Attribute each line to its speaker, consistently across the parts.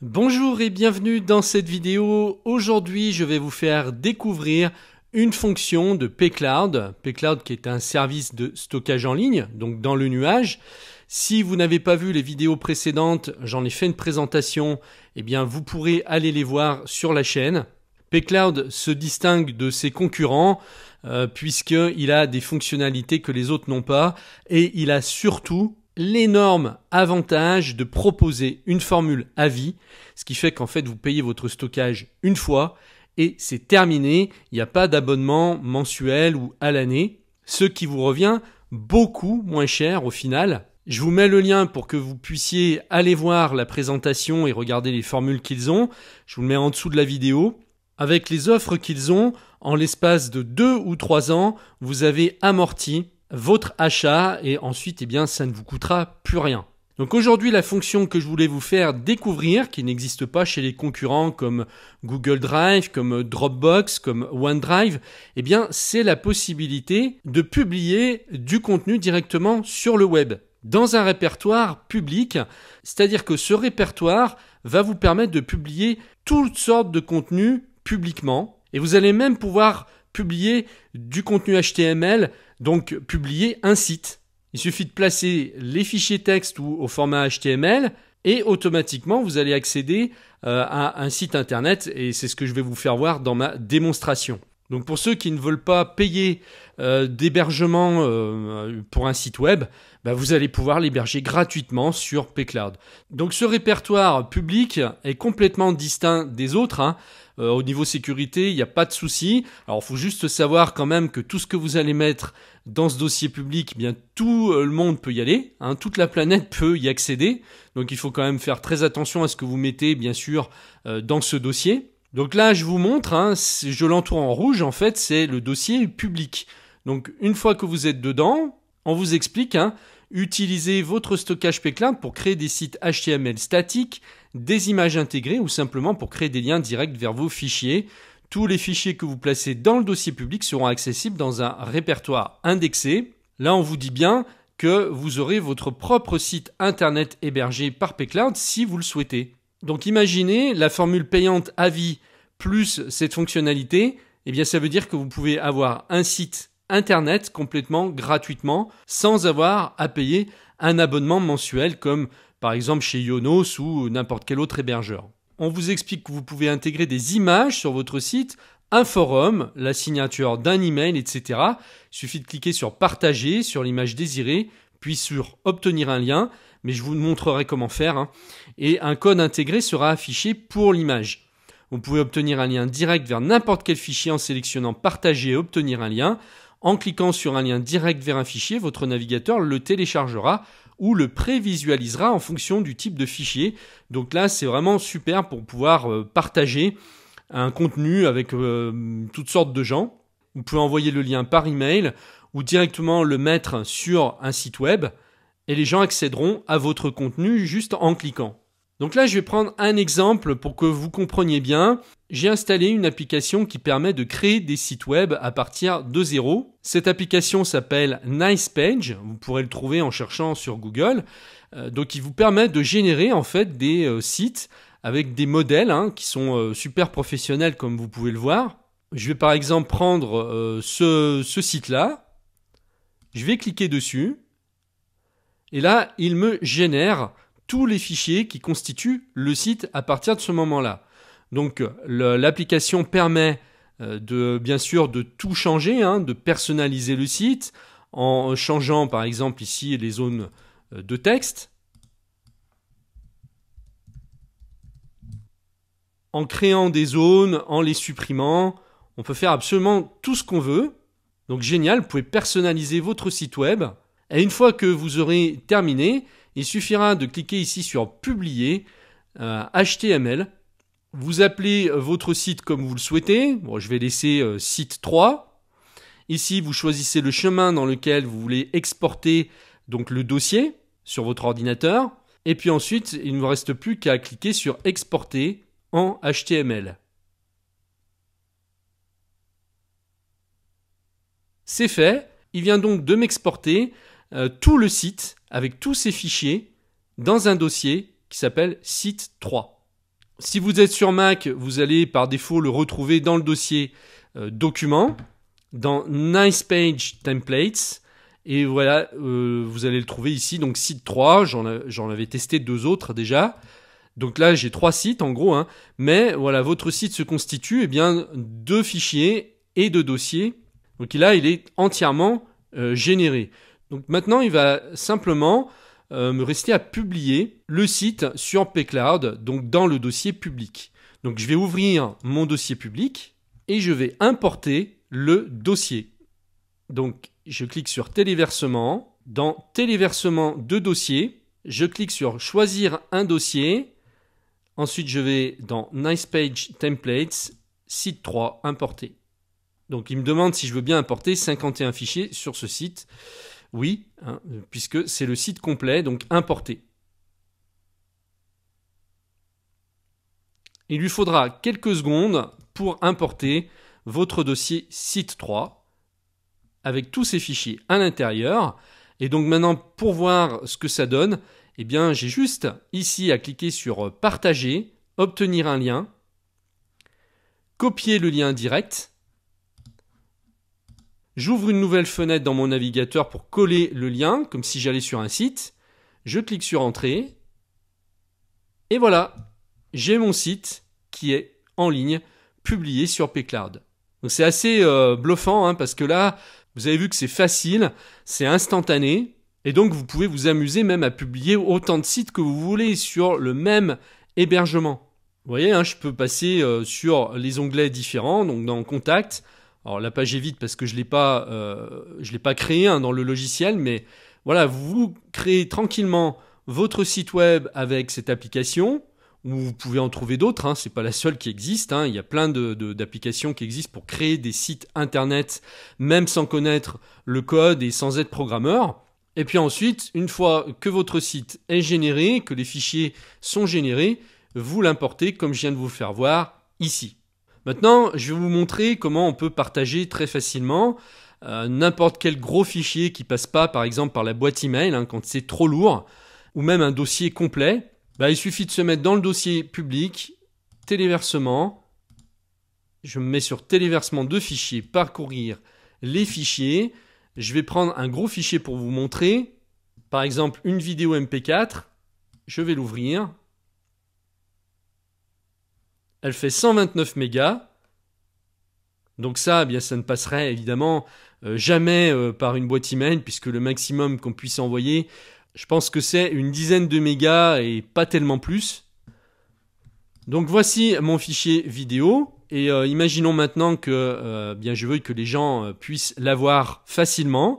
Speaker 1: Bonjour et bienvenue dans cette vidéo. Aujourd'hui, je vais vous faire découvrir une fonction de PayCloud. PayCloud qui est un service de stockage en ligne, donc dans le nuage. Si vous n'avez pas vu les vidéos précédentes, j'en ai fait une présentation, eh bien vous pourrez aller les voir sur la chaîne. PayCloud se distingue de ses concurrents euh, puisqu'il a des fonctionnalités que les autres n'ont pas et il a surtout l'énorme avantage de proposer une formule à vie, ce qui fait qu'en fait vous payez votre stockage une fois et c'est terminé, il n'y a pas d'abonnement mensuel ou à l'année, ce qui vous revient beaucoup moins cher au final. Je vous mets le lien pour que vous puissiez aller voir la présentation et regarder les formules qu'ils ont. Je vous le mets en dessous de la vidéo. Avec les offres qu'ils ont, en l'espace de deux ou trois ans, vous avez amorti votre achat et ensuite, eh bien, ça ne vous coûtera plus rien. Donc aujourd'hui, la fonction que je voulais vous faire découvrir, qui n'existe pas chez les concurrents comme Google Drive, comme Dropbox, comme OneDrive, eh bien, c'est la possibilité de publier du contenu directement sur le web, dans un répertoire public. C'est-à-dire que ce répertoire va vous permettre de publier toutes sortes de contenus publiquement. Et vous allez même pouvoir publier du contenu HTML, donc publier un site. Il suffit de placer les fichiers texte ou au format HTML et automatiquement vous allez accéder euh, à un site internet et c'est ce que je vais vous faire voir dans ma démonstration. Donc pour ceux qui ne veulent pas payer euh, d'hébergement euh, pour un site web, bah, vous allez pouvoir l'héberger gratuitement sur pCloud. Donc ce répertoire public est complètement distinct des autres. Hein. Euh, au niveau sécurité, il n'y a pas de souci. Alors, il faut juste savoir quand même que tout ce que vous allez mettre dans ce dossier public, eh bien tout euh, le monde peut y aller, hein. toute la planète peut y accéder. Donc, il faut quand même faire très attention à ce que vous mettez, bien sûr, euh, dans ce dossier. Donc là, je vous montre, hein, je l'entoure en rouge, en fait, c'est le dossier public. Donc, une fois que vous êtes dedans, on vous explique, hein, utilisez votre stockage Pcloud e pour créer des sites HTML statiques, des images intégrées ou simplement pour créer des liens directs vers vos fichiers. Tous les fichiers que vous placez dans le dossier public seront accessibles dans un répertoire indexé. Là, on vous dit bien que vous aurez votre propre site internet hébergé par PayCloud si vous le souhaitez. Donc imaginez la formule payante à vie plus cette fonctionnalité, eh bien ça veut dire que vous pouvez avoir un site internet complètement gratuitement sans avoir à payer un abonnement mensuel comme par exemple chez Yonos ou n'importe quel autre hébergeur. On vous explique que vous pouvez intégrer des images sur votre site, un forum, la signature d'un email, etc. Il suffit de cliquer sur Partager, sur l'image désirée, puis sur Obtenir un lien, mais je vous montrerai comment faire, hein. et un code intégré sera affiché pour l'image. Vous pouvez obtenir un lien direct vers n'importe quel fichier en sélectionnant Partager et Obtenir un lien. En cliquant sur un lien direct vers un fichier, votre navigateur le téléchargera ou le prévisualisera en fonction du type de fichier. Donc là, c'est vraiment super pour pouvoir euh, partager un contenu avec euh, toutes sortes de gens. Vous pouvez envoyer le lien par email ou directement le mettre sur un site web et les gens accéderont à votre contenu juste en cliquant. Donc là, je vais prendre un exemple pour que vous compreniez bien. J'ai installé une application qui permet de créer des sites web à partir de zéro. Cette application s'appelle NicePage. Vous pourrez le trouver en cherchant sur Google. Euh, donc, il vous permet de générer en fait des euh, sites avec des modèles hein, qui sont euh, super professionnels comme vous pouvez le voir. Je vais par exemple prendre ce site-là. Je vais cliquer dessus. Et là, il me génère tous les fichiers qui constituent le site à partir de ce moment-là. Donc l'application permet euh, de bien sûr de tout changer, hein, de personnaliser le site en changeant par exemple ici les zones euh, de texte, en créant des zones, en les supprimant. On peut faire absolument tout ce qu'on veut. Donc génial, vous pouvez personnaliser votre site web. Et une fois que vous aurez terminé, il suffira de cliquer ici sur Publier, HTML. Euh, vous appelez euh, votre site comme vous le souhaitez. je vais laisser euh, site 3. Ici, vous choisissez le chemin dans lequel vous voulez exporter donc le dossier sur votre ordinateur. Et puis ensuite, il ne vous reste plus qu'à cliquer sur Exporter en HTML. C'est fait. Il vient donc de m'exporter tout le site avec tous ces fichiers dans un dossier qui s'appelle site 3. Si vous êtes sur Mac, vous allez par défaut le retrouver dans le dossier euh, documents, dans Nice Page Templates, et voilà, euh, vous allez le trouver ici, donc site 3, j'en avais testé deux autres déjà. Donc là, j'ai trois sites en gros, hein. mais voilà, votre site se constitue eh bien, de fichiers et de dossiers. Donc là, il est entièrement euh, généré. Donc maintenant, il va simplement euh, me rester à publier le site sur pCloud, donc dans le dossier public. Donc je vais ouvrir mon dossier public et je vais importer le dossier. Donc je clique sur téléversement. Dans téléversement de dossier, je clique sur choisir un dossier. Ensuite, je vais dans Nice Page Templates, site 3, importer. Donc il me demande si je veux bien importer 51 fichiers sur ce site. Oui, hein, puisque c'est le site complet, donc importé. Il lui faudra quelques secondes pour importer votre dossier site 3 avec tous ces fichiers à l'intérieur. Et donc maintenant, pour voir ce que ça donne, eh bien, j'ai juste ici à cliquer sur partager, obtenir un lien, copier le lien direct J'ouvre une nouvelle fenêtre dans mon navigateur pour coller le lien, comme si j'allais sur un site. Je clique sur Entrée. Et voilà, j'ai mon site qui est en ligne, publié sur pCloud. Donc c'est assez euh, bluffant, hein, parce que là, vous avez vu que c'est facile, c'est instantané, et donc vous pouvez vous amuser même à publier autant de sites que vous voulez sur le même hébergement. Vous voyez, hein, je peux passer euh, sur les onglets différents, donc dans Contact, alors la page est vide parce que je ne l'ai pas, euh, pas créé hein, dans le logiciel, mais voilà, vous créez tranquillement votre site web avec cette application. Ou vous pouvez en trouver d'autres, hein, ce n'est pas la seule qui existe, hein, il y a plein d'applications qui existent pour créer des sites internet, même sans connaître le code et sans être programmeur. Et puis ensuite, une fois que votre site est généré, que les fichiers sont générés, vous l'importez comme je viens de vous faire voir ici. Maintenant, je vais vous montrer comment on peut partager très facilement euh, n'importe quel gros fichier qui passe pas, par exemple, par la boîte email, hein, quand c'est trop lourd, ou même un dossier complet. Bah, il suffit de se mettre dans le dossier public, téléversement. Je me mets sur téléversement de fichiers, parcourir les fichiers. Je vais prendre un gros fichier pour vous montrer. Par exemple, une vidéo MP4. Je vais l'ouvrir elle fait 129 mégas. Donc ça, eh bien, ça ne passerait évidemment euh, jamais euh, par une boîte email, puisque le maximum qu'on puisse envoyer, je pense que c'est une dizaine de mégas et pas tellement plus. Donc voici mon fichier vidéo. Et euh, imaginons maintenant que bien, je veux que les gens puissent l'avoir facilement.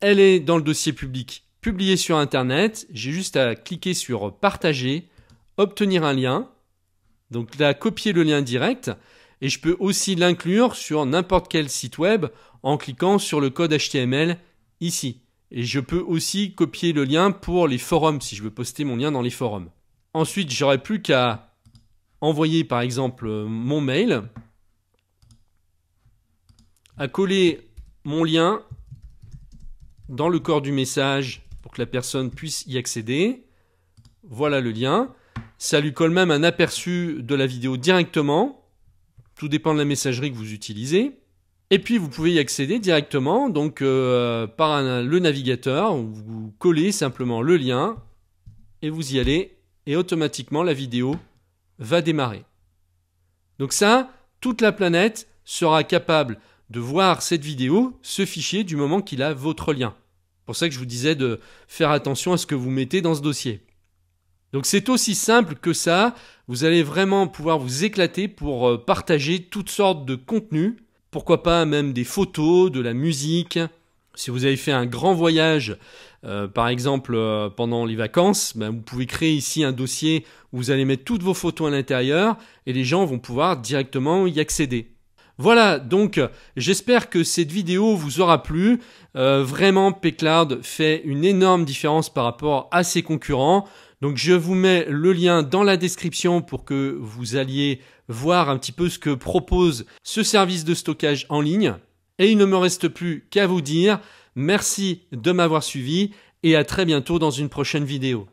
Speaker 1: Elle est dans le dossier public publié sur Internet. J'ai juste à cliquer sur partager, obtenir un lien. Donc là, copier le lien direct et je peux aussi l'inclure sur n'importe quel site web en cliquant sur le code HTML ici. Et je peux aussi copier le lien pour les forums si je veux poster mon lien dans les forums. Ensuite, j'aurai plus qu'à envoyer par exemple mon mail, à coller mon lien dans le corps du message pour que la personne puisse y accéder. Voilà le lien. Ça lui colle même un aperçu de la vidéo directement. Tout dépend de la messagerie que vous utilisez. Et puis vous pouvez y accéder directement donc euh, par le navigateur. Vous collez simplement le lien et vous y allez et automatiquement la vidéo va démarrer. Donc ça, toute la planète sera capable de voir cette vidéo, ce fichier, du moment qu'il a votre lien. C'est pour ça que je vous disais de faire attention à ce que vous mettez dans ce dossier. Donc c'est aussi simple que ça, vous allez vraiment pouvoir vous éclater pour euh, partager toutes sortes de contenus, pourquoi pas même des photos, de la musique. Si vous avez fait un grand voyage, euh, par exemple euh, pendant les vacances, ben, vous pouvez créer ici un dossier où vous allez mettre toutes vos photos à l'intérieur et les gens vont pouvoir directement y accéder. Voilà, donc j'espère que cette vidéo vous aura plu. vraiment, Peclard fait une énorme différence par rapport à ses concurrents. Donc je vous mets le lien dans la description pour que vous alliez voir un petit peu ce que propose ce service de stockage en ligne. Et il ne me reste plus qu'à vous dire merci de m'avoir suivi et à très bientôt dans une prochaine vidéo.